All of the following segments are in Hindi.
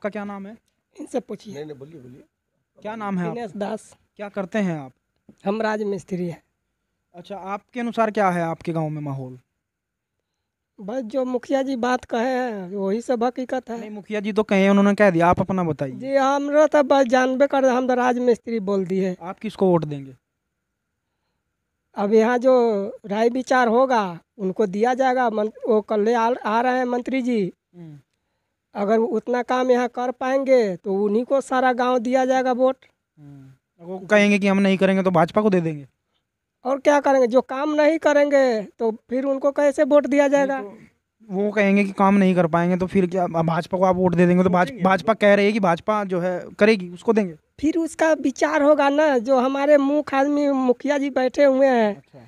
आपका क्या नाम है इनसे पूछिए नहीं नहीं बोलिए बोलिए क्या नाम है दिनेश दास क्या करते हैं आप हम राज मिस्त्री हैं अच्छा आपके अनुसार क्या है आपके गांव में माहौल बस जो मुखिया जी बात कहे वही सब हकीकत है नहीं मुखिया जी तो कहे उन्होंने कह दिया आप अपना बताइए जी हमरा तो बस जानबे कर हम तो राज मिस्त्री बोल दिए आप किसको वोट देंगे अब यहाँ जो राय विचार होगा उनको दिया जाएगा मन, वो कल आ, आ रहे हैं मंत्री जी हम्म। अगर उतना काम यहाँ कर पाएंगे तो उन्हीं को सारा गांव दिया जाएगा वोट हम्म। वो कहेंगे कि हम नहीं करेंगे तो भाजपा को दे देंगे और क्या करेंगे जो काम नहीं करेंगे तो फिर उनको कैसे वोट दिया जाएगा तो वो कहेंगे कि काम नहीं कर पाएंगे तो फिर क्या भाजपा को आप वोट दे देंगे तो भाजपा कह रही है कि भाजपा जो है करेगी उसको देंगे फिर उसका विचार होगा ना जो हमारे मुख आदमी मुखिया जी बैठे हुए हैं अच्छा।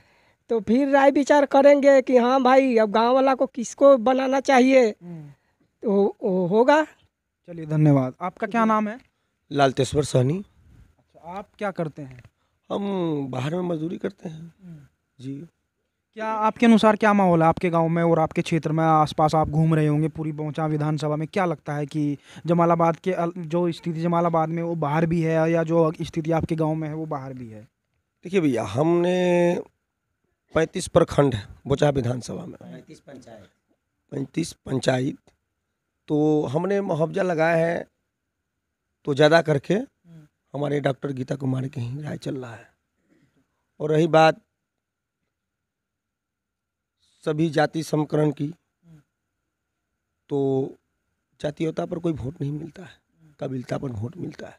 तो फिर राय विचार करेंगे कि हाँ भाई अब गांव वाला को किसको बनाना चाहिए हम्म। तो होगा चलिए धन्यवाद आपका क्या नाम है लालतेश्वर सहनी अच्छा आप क्या करते हैं हम बाहर में मजदूरी करते हैं हम्म। जी क्या आपके अनुसार क्या माहौल है आपके गांव में और आपके क्षेत्र में आसपास आप घूम रहे होंगे पूरी पहुंचा विधानसभा में क्या लगता है कि जमालाबाद के जो स्थिति जमालाबाद में वो बाहर भी है या जो स्थिति आपके गांव में है वो बाहर भी है देखिए भैया हमने पैंतीस प्रखंड है बोचा विधानसभा में पैंतीस पंचायत पैंतीस पंचायत तो हमने मुआवजा लगाया है तो ज़्यादा करके हमारे डॉक्टर गीता कुमार के ही राय चल रहा है और रही बात सभी जाति समकरण की तो जातीयता पर कोई वोट नहीं मिलता है कबीलता पर वोट मिलता है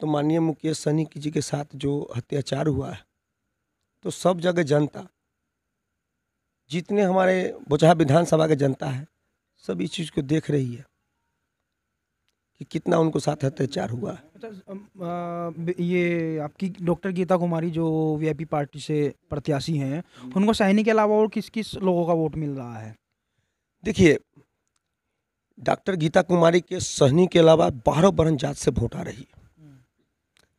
तो माननीय मुकेश की जी के साथ जो अत्याचार हुआ है तो सब जगह जनता जितने हमारे बोचहा विधानसभा के जनता है सब इस चीज़ को देख रही है कि कितना उनको साथ अत्याचार हुआ अच्छा, ये आपकी डॉक्टर गीता कुमारी जो वीआईपी पार्टी से प्रत्याशी हैं हम्म। उनको सहनी के अलावा और किस किस लोगों का वोट मिल रहा है देखिए डॉक्टर गीता कुमारी के सहनी के अलावा बारह बरन जात से वोट आ रही है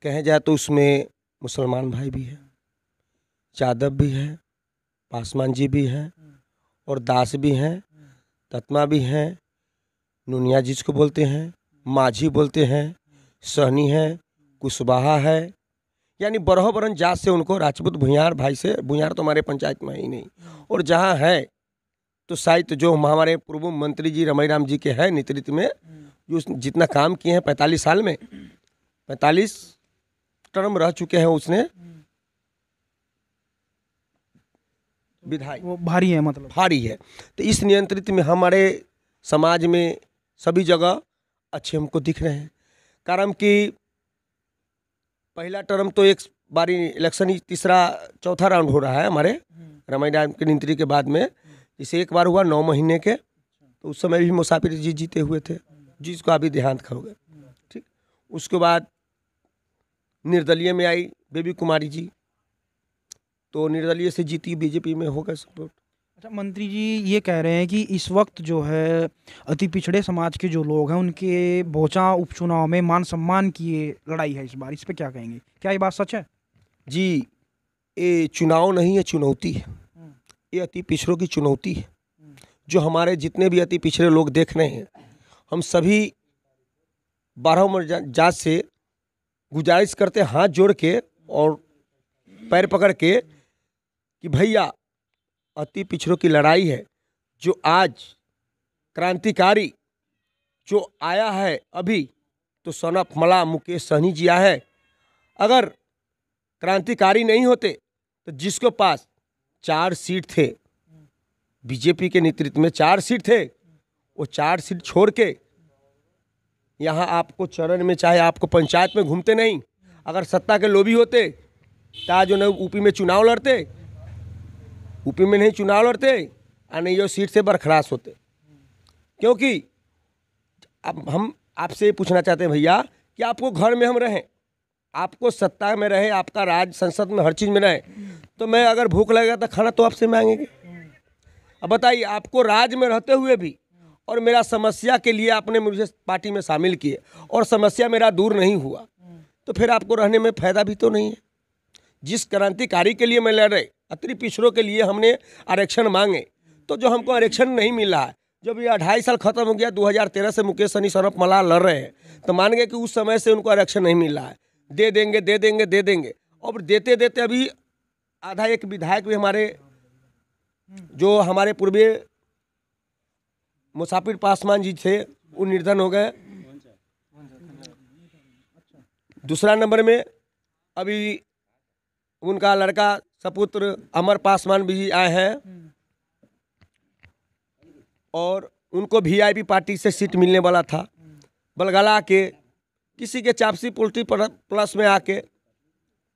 कहे जाए तो उसमें मुसलमान भाई भी है यादव भी है पासवान जी भी हैं और दास भी हैं ततमा भी हैं नुनिया जिसको बोलते हैं माझी बोलते हैं सहनी है कुशवाहा है यानी बरह बरन जात से उनको राजपूत भुयार भाई से भुयार तो हमारे पंचायत में ही नहीं और जहाँ है तो शायद जो हमारे पूर्व मंत्री जी रमई राम जी के हैं नेतृत्व में जो जितना काम किए हैं पैंतालीस साल में पैंतालीस टर्म रह चुके हैं उसने विधायक वो भारी है मतलब भारी है तो इस नियंत्रित में हमारे समाज में सभी जगह अच्छे हमको दिख रहे हैं कारण कि पहला टर्म तो एक बारी इलेक्शन ही तीसरा चौथा राउंड हो रहा है हमारे हम्म। रामायण के गिनती के बाद में जैसे एक बार हुआ नौ महीने के तो उस समय भी मुसाफिर जी जीते हुए थे जिसको अभी देहांत करोगे हम्म। ठीक उसके बाद निर्दलीय में आई बेबी कुमारी जी तो निर्दलीय से जीती बीजेपी में होगा सपोर्ट अच्छा मंत्री जी ये कह रहे हैं कि इस वक्त जो है अति पिछड़े समाज के जो लोग हैं उनके बोचा उपचुनाव में मान सम्मान की लड़ाई है इस बार इस पर क्या कहेंगे क्या ये बात सच है जी ये चुनाव नहीं है चुनौती है हम्म। ये अति पिछड़ों की चुनौती है हम्म। जो हमारे जितने भी अति पिछड़े लोग देख रहे हैं हम सभी बारह उम्र जात से गुजारिश करते हाथ जोड़ के और पैर पकड़ के कि भैया अति पिछड़ों की लड़ाई है जो आज क्रांतिकारी जो आया है अभी तो सन मला मुकेश सहनी जी आया है अगर क्रांतिकारी नहीं होते तो जिसको पास चार सीट थे बीजेपी के नेतृत्व में चार सीट थे वो चार सीट छोड़ के यहाँ आपको चरण में चाहे आपको पंचायत में घूमते नहीं अगर सत्ता के लोभी होते ताजो जो यूपी में चुनाव लड़ते यूपी में नहीं चुनाव लड़ते और नहीं यो सीट से बरखरास होते क्योंकि अब हम आपसे ये पूछना चाहते हैं भैया कि आपको घर में हम रहें आपको सत्ता में रहे आपका राज संसद में हर चीज़ में रहे तो मैं अगर भूख लगेगा तो खाना तो आपसे मांगेंगे अब बताइए आपको राज में रहते हुए भी और मेरा समस्या के लिए आपने मुझे पार्टी में शामिल किए और समस्या मेरा दूर नहीं हुआ तो फिर आपको रहने में फ़ायदा भी तो नहीं है जिस क्रांतिकारी के लिए मैं लड़ रही अतरी पिछड़ों के लिए हमने आरक्षण मांगे तो जो हमको आरक्षण नहीं मिला है जब ये अढ़ाई साल खत्म हो गया 2013 से मुकेश सनी सौरभ मलाल लड़ रहे हैं तो मान गए कि उस समय से उनको आरक्षण नहीं मिला है दे देंगे दे देंगे दे देंगे और देते देते अभी आधा एक विधायक भी हमारे जो हमारे पूर्वी मुसाफिर पासवान जी थे वो निर्धन हो गए दूसरा नंबर में अभी उनका लड़का सपुत्र अमर पासवान भी आए हैं और उनको वीआईपी पार्टी से सीट मिलने वाला था बलगला के किसी के चापसी पोल्ट्री प्लस में आके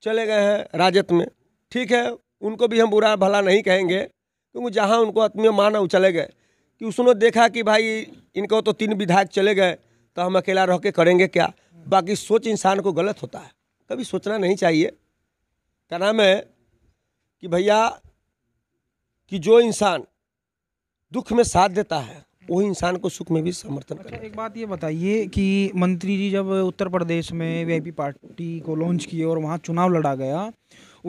चले गए हैं राजत में ठीक है उनको भी हम बुरा भला नहीं कहेंगे क्योंकि जहाँ उनको आत्मीय माना वो चले गए कि उसने देखा कि भाई इनको तो तीन विधायक चले गए तो हम अकेला रह के करेंगे क्या बाकी सोच इंसान को गलत होता है कभी सोचना नहीं चाहिए का नाम है कि भैया कि जो इंसान दुख में साथ देता है वो इंसान को सुख में भी समर्थन अच्छा, एक बात ये बताइए कि मंत्री जी जब उत्तर प्रदेश में वीआईपी पार्टी को लॉन्च किए और वहाँ चुनाव लड़ा गया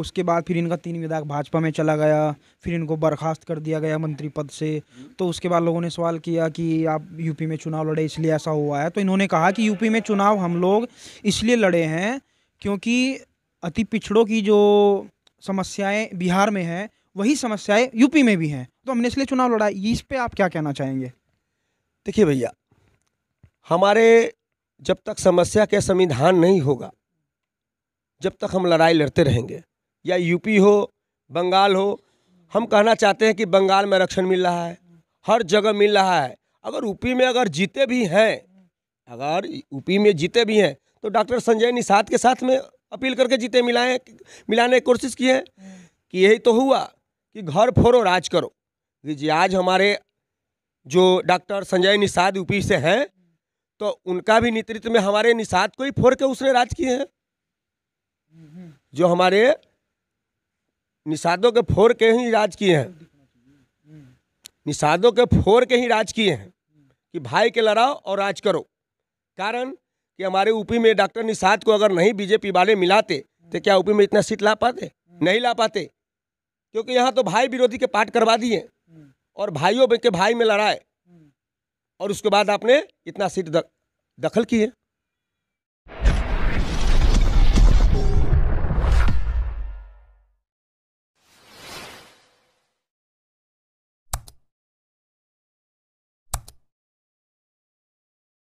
उसके बाद फिर इनका तीन विधायक भाजपा में चला गया फिर इनको बर्खास्त कर दिया गया मंत्री पद से तो उसके बाद लोगों ने सवाल किया कि आप यूपी में चुनाव लड़े इसलिए ऐसा हुआ है तो इन्होंने कहा कि यूपी में चुनाव हम लोग इसलिए लड़े हैं क्योंकि अति पिछड़ों की जो समस्याएं बिहार में हैं वही समस्याएं यूपी में भी हैं तो हमने इसलिए चुनाव लड़ा इस पर आप क्या कहना चाहेंगे देखिए भैया हमारे जब तक समस्या के संविधान नहीं होगा जब तक हम लड़ाई लड़ते रहेंगे या यूपी हो बंगाल हो हम कहना चाहते हैं कि बंगाल में आरक्षण मिल रहा है हर जगह मिल रहा है अगर यूपी में अगर जीते भी हैं अगर यूपी में जीते भी हैं तो डॉक्टर संजय निषाद के साथ में अपील करके जीते मिलाए मिलाने की कोशिश की है कि यही तो हुआ कि घर फोड़ो राज करो जी आज हमारे जो डॉक्टर संजय निषाद यूपी से हैं तो उनका भी नेतृत्व में हमारे निषाद को ही फोड़ के उसने राज किए हैं जो हमारे निषादों के फोड़ के ही राज किए हैं निषादों के फोड़ के ही राज किए हैं कि भाई के लड़ाओ और राज करो कारण कि हमारे यूपी में डॉक्टर निषाद को अगर नहीं बीजेपी वाले मिलाते तो क्या यूपी में इतना सीट ला पाते नहीं ला पाते क्योंकि यहाँ तो भाई विरोधी के पाठ करवा दिए और भाइयों के भाई में लड़ाए और उसके बाद आपने इतना सीट दखल किए